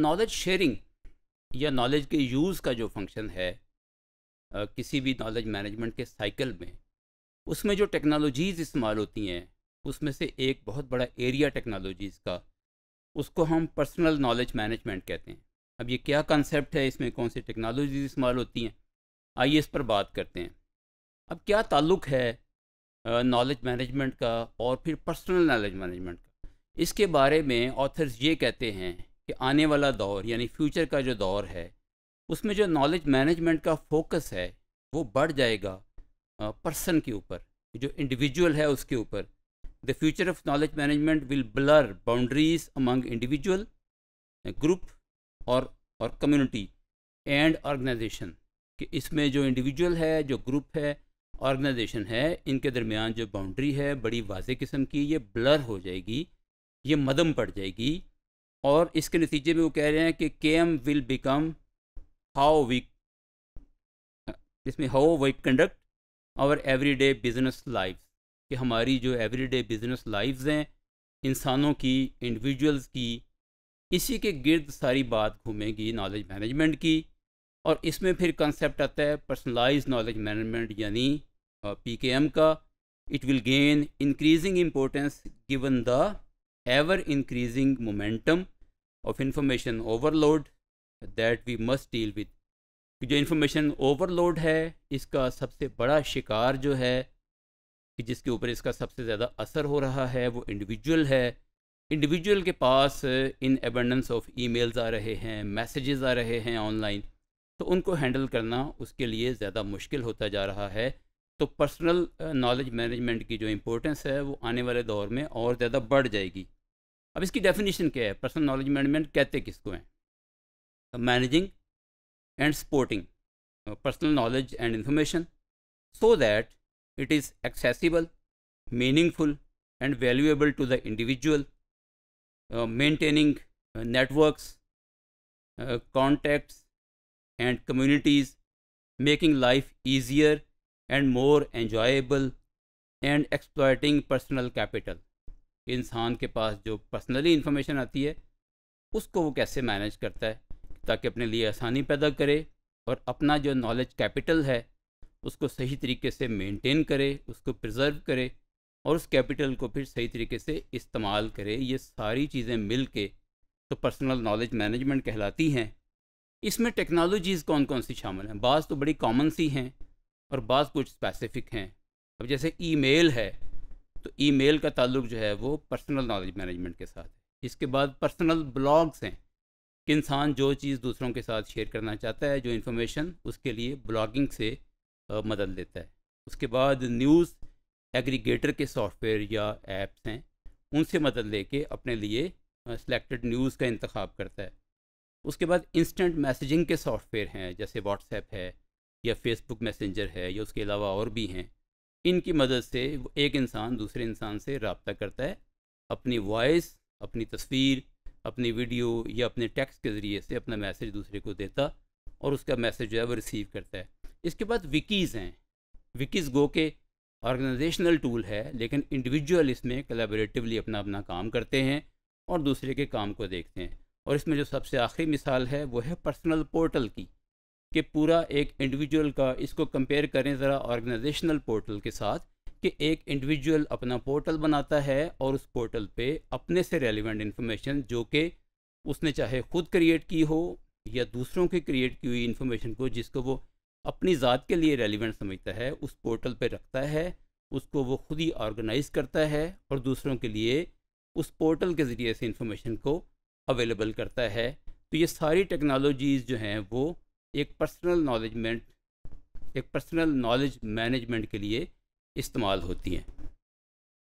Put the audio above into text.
knowledge sharing या knowledge के use का जो फंक्शन है किसी भी नॉलेज मैनेजमेंट के साइकिल में उसमें जो टेक्नोलॉजीज़ इस्तेमाल होती हैं उसमें से एक बहुत बड़ा एरिया टेक्नोलॉजीज़ का उसको हम पर्सनल नॉलेज मैनेजमेंट कहते हैं अब ये क्या कंसेप्ट है इसमें कौन सी टेक्नोलॉजीज इस्तेमाल होती हैं आइए इस पर बात करते हैं अब क्या ताल्लुक़ है नॉलेज मैनेजमेंट का और फिर पर्सनल नॉलेज मैनेजमेंट का इसके बारे में ऑथर्स ये कहते हैं कि आने वाला दौर यानी फ्यूचर का जो दौर है उसमें जो नॉलेज मैनेजमेंट का फोकस है वो बढ़ जाएगा पर्सन के ऊपर जो इंडिविजुअल है उसके ऊपर the future of knowledge management will blur boundaries among individual group और और कम्युनिटी एंड ऑर्गेनाइजेशन कि इसमें जो इंडिविजुअल है जो ग्रुप है ऑर्गेनाइजेशन है इनके दरमियान जो बाउंड्री है बड़ी वाज किस्म की ये ब्लर हो जाएगी ये मदम पड़ जाएगी और इसके नतीजे में वो कह रहे हैं कि K M will become how we इसमें how we conduct our everyday business life कि हमारी जो एवरीडे बिजनेस लाइफ हैं इंसानों की इंडिविजुअल्स की इसी के गिर्द सारी बात घूमेगी नॉलेज मैनेजमेंट की और इसमें फिर कंसेप्ट आता है पर्सनलाइज नॉलेज मैनेजमेंट यानी पी के एम का it will gain increasing importance given the ever increasing momentum of information overload that we must deal with जो इन्फॉर्मेशन ओवरलोड है इसका सबसे बड़ा शिकार जो है कि जिसके ऊपर इसका सबसे ज़्यादा असर हो रहा है वो इंडिविजुअल है इंडिविजुअल के पास इन एबंडेंस ऑफ ईमेल्स आ रहे हैं मैसेजेस आ रहे हैं ऑनलाइन तो उनको हैंडल करना उसके लिए ज़्यादा मुश्किल होता जा रहा है तो पर्सनल नॉलेज मैनेजमेंट की जो इम्पोर्टेंस है वो आने वाले दौर में और ज़्यादा बढ़ जाएगी अब इसकी डेफिनेशन क्या है पर्सनल नॉलेज मैनेजमेंट कहते किसको हैं managing and supporting personal knowledge and information so that it is accessible meaningful and valuable to the individual maintaining networks contacts and communities making life easier and more enjoyable and exploiting personal capital इंसान के पास जो personally information आती है उसको वो कैसे manage करता है ताकि अपने लिए आसानी पैदा करे और अपना जो नॉलेज कैपिटल है उसको सही तरीके से मेंटेन करे उसको प्रिजर्व करे और उस कैपिटल को फिर सही तरीके से इस्तेमाल करे ये सारी चीज़ें मिल के तो पर्सनल नॉलेज मैनेजमेंट कहलाती हैं इसमें टेक्नोलॉजीज़ कौन कौन सी शामिल हैं बाज़ तो बड़ी कॉमन सी हैं और बाज़ कुछ स्पेसिफिक हैं अब जैसे ईमेल है तो ईमेल का ताल्लुक जो है वो पर्सनल नॉलेज मैनेजमेंट के साथ है इसके बाद पर्सनल ब्लॉग्स हैं कि इंसान जो चीज़ दूसरों के साथ शेयर करना चाहता है जो इन्फॉर्मेशन उसके लिए ब्लॉगिंग से मदद लेता है उसके बाद न्यूज़ एग्रीगेटर के सॉफ्टवेयर या एप्स हैं उनसे मदद लेके अपने लिए सिलेक्टेड न्यूज़ का इंतखब करता है उसके बाद इंस्टेंट मैसेजिंग के सॉफ्टवेयर हैं जैसे व्हाट्सएप है या फेसबुक मैसेंजर है या उसके अलावा और भी हैं इनकी मदद से एक इंसान दूसरे इंसान से रबता करता है अपनी वॉइस अपनी तस्वीर अपनी वीडियो या अपने टेक्स्ट के ज़रिए से अपना मैसेज दूसरे को देता और उसका मैसेज जो है वो रिसीव करता है इसके बाद विकीज़ हैं विकीज़ गो के ऑर्गेनाइजेशनल टूल है लेकिन इंडिविजुअल इसमें कलेबरेटिवली अपना अपना काम करते हैं और दूसरे के काम को देखते हैं और इसमें जो सबसे आखिरी मिसाल है वो है पर्सनल पोर्टल की कि पूरा एक इंडिविजुअल का इसको कंपेयर करें ज़रा ऑर्गेनाइजेशनल पोर्टल के साथ कि एक इंडिविजुअल अपना पोर्टल बनाता है और उस पोर्टल पे अपने से रेलिवेंट इन्फॉर्मेशन जो कि उसने चाहे खुद क्रिएट की हो या दूसरों के क्रिएट की हुई इन्फॉर्मेशन को जिसको वो अपनी ज़ात के लिए रेलिवेंट समझता है उस पोर्टल पे रखता है उसको वो खुद ही ऑर्गेनाइज करता है और दूसरों के लिए उस पोर्टल के ज़रिए से इंफॉर्मेशन को अवेलेबल करता है तो ये सारी टेक्नोलॉजीज़ जो हैं वो एक पर्सनल नॉलेजमेंट एक पर्सनल नॉलेज मैनेजमेंट के लिए इस्तेमाल होती हैं